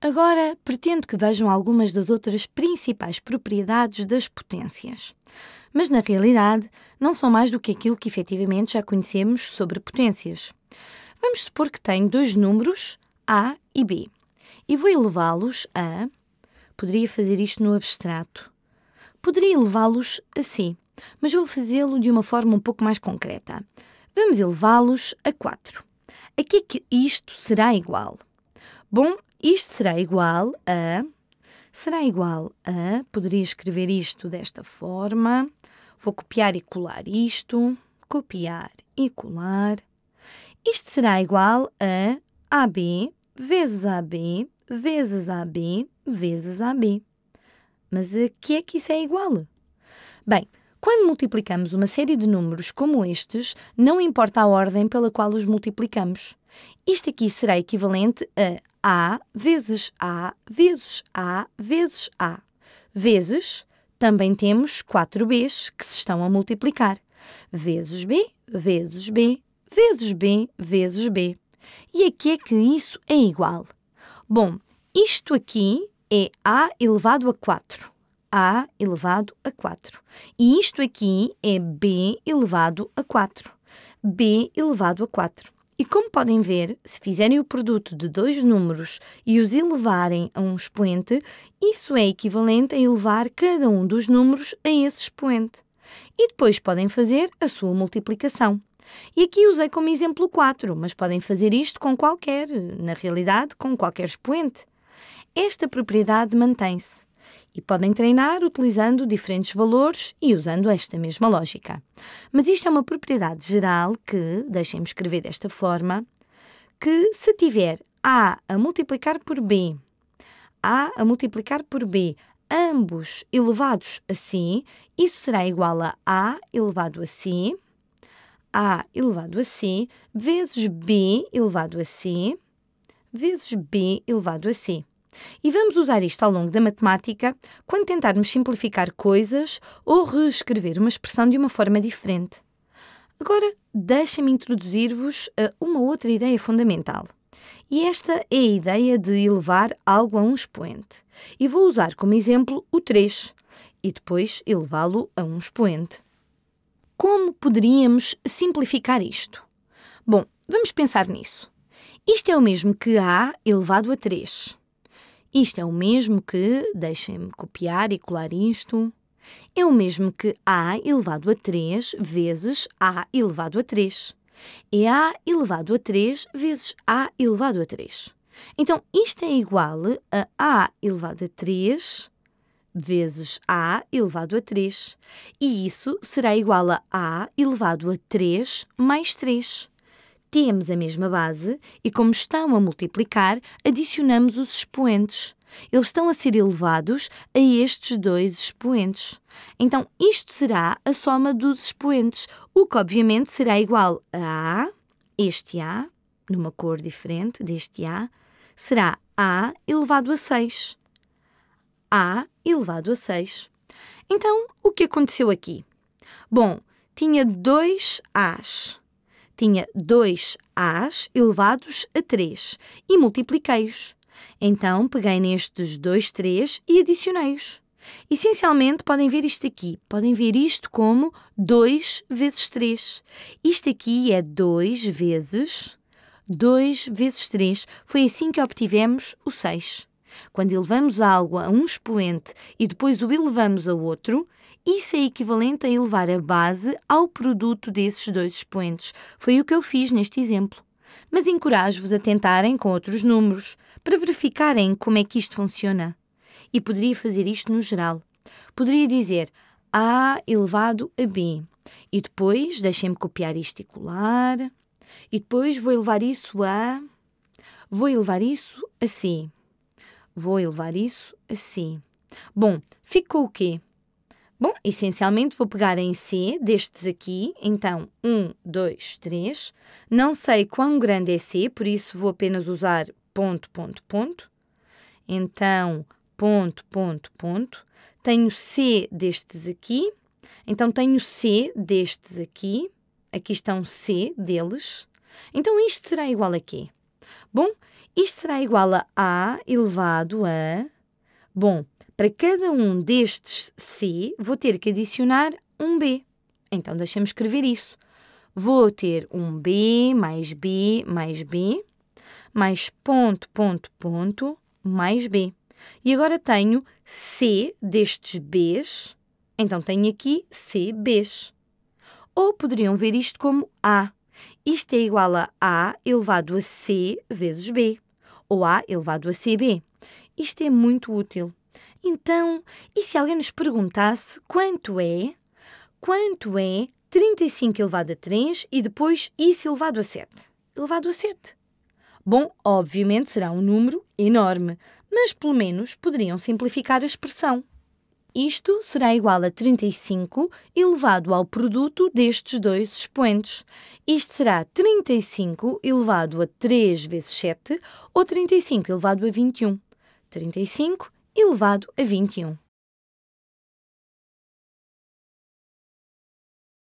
Agora pretendo que vejam algumas das outras principais propriedades das potências. Mas na realidade, não são mais do que aquilo que efetivamente já conhecemos sobre potências. Vamos supor que tenho dois números, A e B, e vou elevá-los a. Poderia fazer isto no abstrato. Poderia elevá-los a C, mas vou fazê-lo de uma forma um pouco mais concreta. Vamos elevá-los a 4. A que é que isto será igual? Bom, isto será igual a. Será igual a. Poderia escrever isto desta forma. Vou copiar e colar isto. Copiar e colar. Isto será igual a AB vezes AB vezes AB vezes AB. Mas a que é que isso é igual? Bem, quando multiplicamos uma série de números como estes, não importa a ordem pela qual os multiplicamos. Isto aqui será equivalente a a vezes A vezes A vezes A. Vezes, também temos quatro Bs que se estão a multiplicar. Vezes B, vezes B, vezes B, vezes B. E a que é que isso é igual? Bom, isto aqui é A elevado a 4. A elevado a 4. E isto aqui é B elevado a 4. B elevado a 4. E como podem ver, se fizerem o produto de dois números e os elevarem a um expoente, isso é equivalente a elevar cada um dos números a esse expoente. E depois podem fazer a sua multiplicação. E aqui usei como exemplo 4, mas podem fazer isto com qualquer, na realidade, com qualquer expoente. Esta propriedade mantém-se e podem treinar utilizando diferentes valores e usando esta mesma lógica. Mas isto é uma propriedade geral que, deixem-me escrever desta forma, que se tiver A a multiplicar por B, A a multiplicar por B, ambos elevados a si, isso será igual a A elevado a si, A elevado a si, vezes B elevado a si, vezes B elevado a si. E vamos usar isto ao longo da matemática quando tentarmos simplificar coisas ou reescrever uma expressão de uma forma diferente. Agora, deixa-me introduzir-vos a eh, uma outra ideia fundamental. E esta é a ideia de elevar algo a um expoente. E vou usar como exemplo o 3 e depois elevá-lo a um expoente. Como poderíamos simplificar isto? Bom, vamos pensar nisso. Isto é o mesmo que A elevado a 3. Isto é o mesmo que, deixem-me copiar e colar isto, é o mesmo que a elevado a 3 vezes a elevado a 3. É a elevado a 3 vezes a elevado a 3. Então, isto é igual a a elevado a 3 vezes a elevado a 3. E isso será igual a a elevado a 3 mais 3 temos a mesma base e, como estão a multiplicar, adicionamos os expoentes. Eles estão a ser elevados a estes dois expoentes. Então, isto será a soma dos expoentes, o que obviamente será igual a A, este A, numa cor diferente deste A, será A elevado a 6. A elevado a 6. Então, o que aconteceu aqui? Bom, tinha dois As tinha dois As elevados a 3 e multipliquei-os. Então peguei nestes dois 3 e adicionei-os. Essencialmente, podem ver isto aqui. Podem ver isto como 2 vezes 3. Isto aqui é 2 vezes 2 vezes 3. Foi assim que obtivemos o 6. Quando elevamos algo a um expoente e depois o elevamos a outro, isso é equivalente a elevar a base ao produto desses dois expoentes. Foi o que eu fiz neste exemplo. Mas encorajo-vos a tentarem com outros números, para verificarem como é que isto funciona. E poderia fazer isto no geral. Poderia dizer A elevado a B. E depois, deixem-me copiar isto e colar. E depois vou elevar isso a. Vou elevar isso a C. Vou elevar isso assim. Bom, ficou o quê? Bom, essencialmente vou pegar em C destes aqui, então 1, 2, 3. Não sei quão grande é C, por isso vou apenas usar ponto, ponto, ponto. Então, ponto, ponto, ponto. Tenho C destes aqui, então tenho C destes aqui. Aqui estão C deles. Então isto será igual a quê? Bom, isto será igual a A elevado a. Bom, para cada um destes C, vou ter que adicionar um B. Então, deixa-me escrever isso. Vou ter um B mais B mais B mais ponto, ponto, ponto, mais B. E agora tenho C destes Bs, então tenho aqui CBs. Ou poderiam ver isto como A. Isto é igual a A elevado a C vezes B, ou A elevado a CB. Isto é muito útil. Então, e se alguém nos perguntasse quanto é? Quanto é 35 elevado a 3 e depois isso elevado a 7? Elevado a 7. Bom, obviamente será um número enorme, mas pelo menos poderiam simplificar a expressão. Isto será igual a 35 elevado ao produto destes dois expoentes. Isto será 35 elevado a 3 vezes 7 ou 35 elevado a 21. 35 elevado a 21.